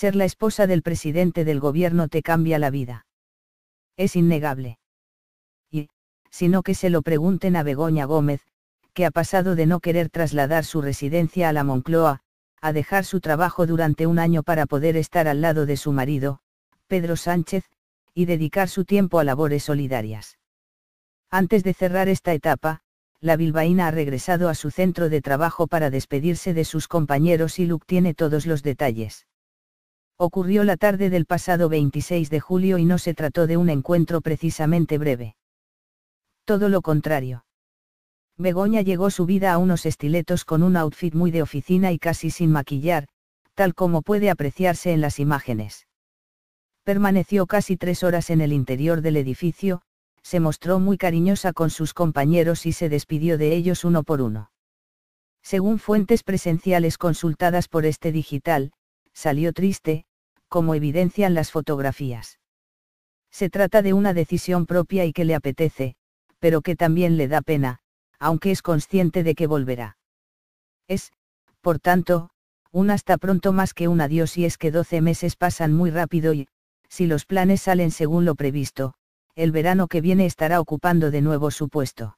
Ser la esposa del presidente del gobierno te cambia la vida. Es innegable. Y, sino que se lo pregunten a Begoña Gómez, que ha pasado de no querer trasladar su residencia a la Moncloa, a dejar su trabajo durante un año para poder estar al lado de su marido, Pedro Sánchez, y dedicar su tiempo a labores solidarias. Antes de cerrar esta etapa, la bilbaína ha regresado a su centro de trabajo para despedirse de sus compañeros y Luke tiene todos los detalles. Ocurrió la tarde del pasado 26 de julio y no se trató de un encuentro precisamente breve. Todo lo contrario. Begoña llegó su vida a unos estiletos con un outfit muy de oficina y casi sin maquillar, tal como puede apreciarse en las imágenes. Permaneció casi tres horas en el interior del edificio, se mostró muy cariñosa con sus compañeros y se despidió de ellos uno por uno. Según fuentes presenciales consultadas por este digital, salió triste, como evidencian las fotografías. Se trata de una decisión propia y que le apetece, pero que también le da pena, aunque es consciente de que volverá. Es, por tanto, un hasta pronto más que un adiós y es que 12 meses pasan muy rápido y, si los planes salen según lo previsto, el verano que viene estará ocupando de nuevo su puesto.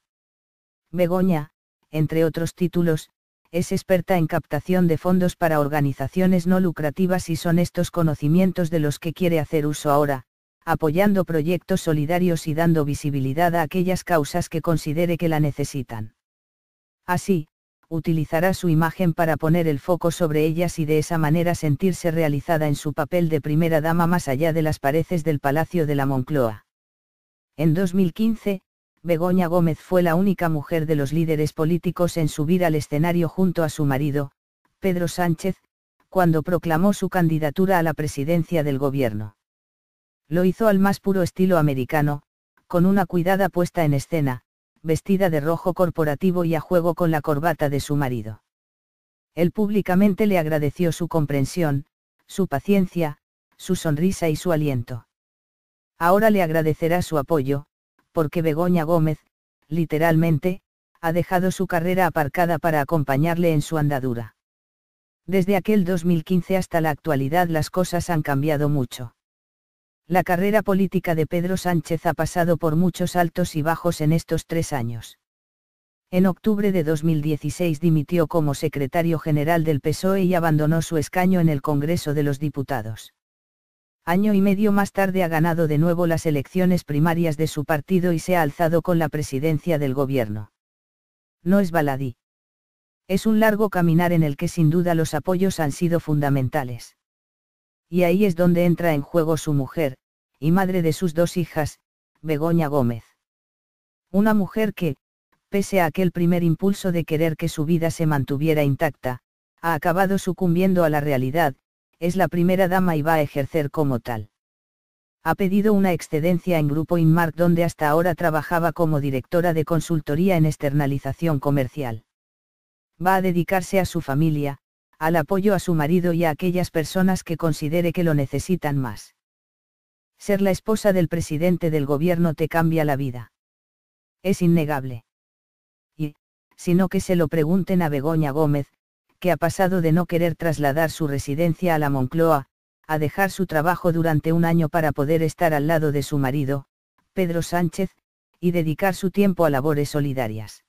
Begoña, entre otros títulos, es experta en captación de fondos para organizaciones no lucrativas y son estos conocimientos de los que quiere hacer uso ahora, apoyando proyectos solidarios y dando visibilidad a aquellas causas que considere que la necesitan. Así, utilizará su imagen para poner el foco sobre ellas y de esa manera sentirse realizada en su papel de primera dama más allá de las paredes del Palacio de la Moncloa. En 2015, Begoña Gómez fue la única mujer de los líderes políticos en subir al escenario junto a su marido, Pedro Sánchez, cuando proclamó su candidatura a la presidencia del gobierno. Lo hizo al más puro estilo americano, con una cuidada puesta en escena, vestida de rojo corporativo y a juego con la corbata de su marido. Él públicamente le agradeció su comprensión, su paciencia, su sonrisa y su aliento. Ahora le agradecerá su apoyo, porque Begoña Gómez, literalmente, ha dejado su carrera aparcada para acompañarle en su andadura. Desde aquel 2015 hasta la actualidad las cosas han cambiado mucho. La carrera política de Pedro Sánchez ha pasado por muchos altos y bajos en estos tres años. En octubre de 2016 dimitió como secretario general del PSOE y abandonó su escaño en el Congreso de los Diputados año y medio más tarde ha ganado de nuevo las elecciones primarias de su partido y se ha alzado con la presidencia del gobierno. No es baladí. Es un largo caminar en el que sin duda los apoyos han sido fundamentales. Y ahí es donde entra en juego su mujer, y madre de sus dos hijas, Begoña Gómez. Una mujer que, pese a aquel primer impulso de querer que su vida se mantuviera intacta, ha acabado sucumbiendo a la realidad, es la primera dama y va a ejercer como tal. Ha pedido una excedencia en Grupo Inmark donde hasta ahora trabajaba como directora de consultoría en externalización comercial. Va a dedicarse a su familia, al apoyo a su marido y a aquellas personas que considere que lo necesitan más. Ser la esposa del presidente del gobierno te cambia la vida. Es innegable. Y, sino que se lo pregunten a Begoña Gómez, que ha pasado de no querer trasladar su residencia a la Moncloa, a dejar su trabajo durante un año para poder estar al lado de su marido, Pedro Sánchez, y dedicar su tiempo a labores solidarias.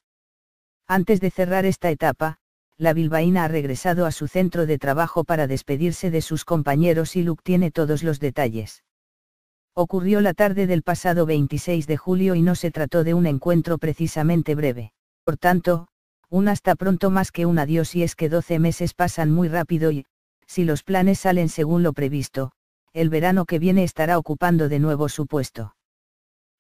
Antes de cerrar esta etapa, la bilbaína ha regresado a su centro de trabajo para despedirse de sus compañeros y Luke tiene todos los detalles. Ocurrió la tarde del pasado 26 de julio y no se trató de un encuentro precisamente breve. Por tanto, un hasta pronto más que un adiós y es que 12 meses pasan muy rápido y, si los planes salen según lo previsto, el verano que viene estará ocupando de nuevo su puesto.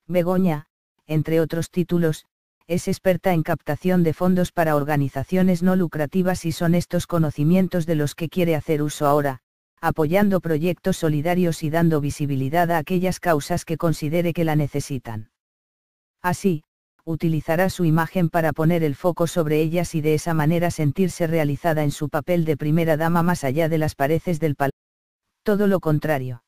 Begoña, entre otros títulos, es experta en captación de fondos para organizaciones no lucrativas y son estos conocimientos de los que quiere hacer uso ahora, apoyando proyectos solidarios y dando visibilidad a aquellas causas que considere que la necesitan. Así, utilizará su imagen para poner el foco sobre ellas y de esa manera sentirse realizada en su papel de primera dama más allá de las paredes del palacio. Todo lo contrario.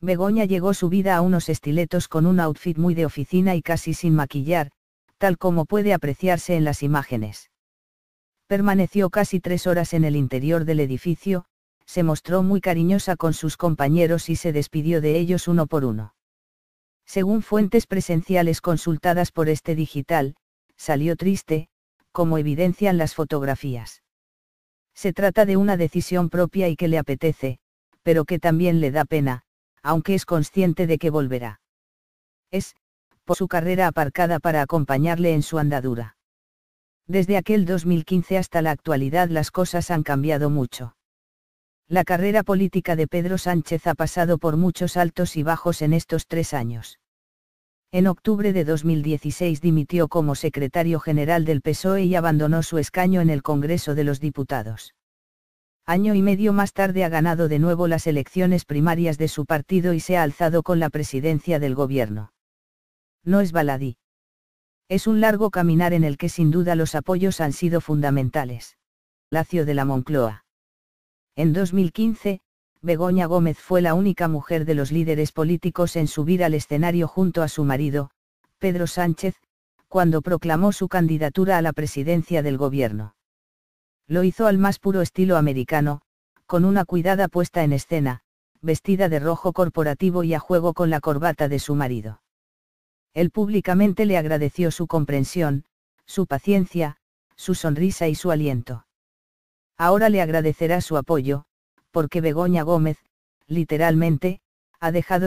Begoña llegó su vida a unos estiletos con un outfit muy de oficina y casi sin maquillar, tal como puede apreciarse en las imágenes. Permaneció casi tres horas en el interior del edificio, se mostró muy cariñosa con sus compañeros y se despidió de ellos uno por uno. Según fuentes presenciales consultadas por este digital, salió triste, como evidencian las fotografías. Se trata de una decisión propia y que le apetece, pero que también le da pena, aunque es consciente de que volverá. Es, por su carrera aparcada para acompañarle en su andadura. Desde aquel 2015 hasta la actualidad las cosas han cambiado mucho. La carrera política de Pedro Sánchez ha pasado por muchos altos y bajos en estos tres años. En octubre de 2016 dimitió como secretario general del PSOE y abandonó su escaño en el Congreso de los Diputados. Año y medio más tarde ha ganado de nuevo las elecciones primarias de su partido y se ha alzado con la presidencia del gobierno. No es baladí. Es un largo caminar en el que sin duda los apoyos han sido fundamentales. Lacio de la Moncloa. En 2015, Begoña Gómez fue la única mujer de los líderes políticos en subir al escenario junto a su marido, Pedro Sánchez, cuando proclamó su candidatura a la presidencia del gobierno. Lo hizo al más puro estilo americano, con una cuidada puesta en escena, vestida de rojo corporativo y a juego con la corbata de su marido. Él públicamente le agradeció su comprensión, su paciencia, su sonrisa y su aliento. Ahora le agradecerá su apoyo, porque Begoña Gómez, literalmente, ha dejado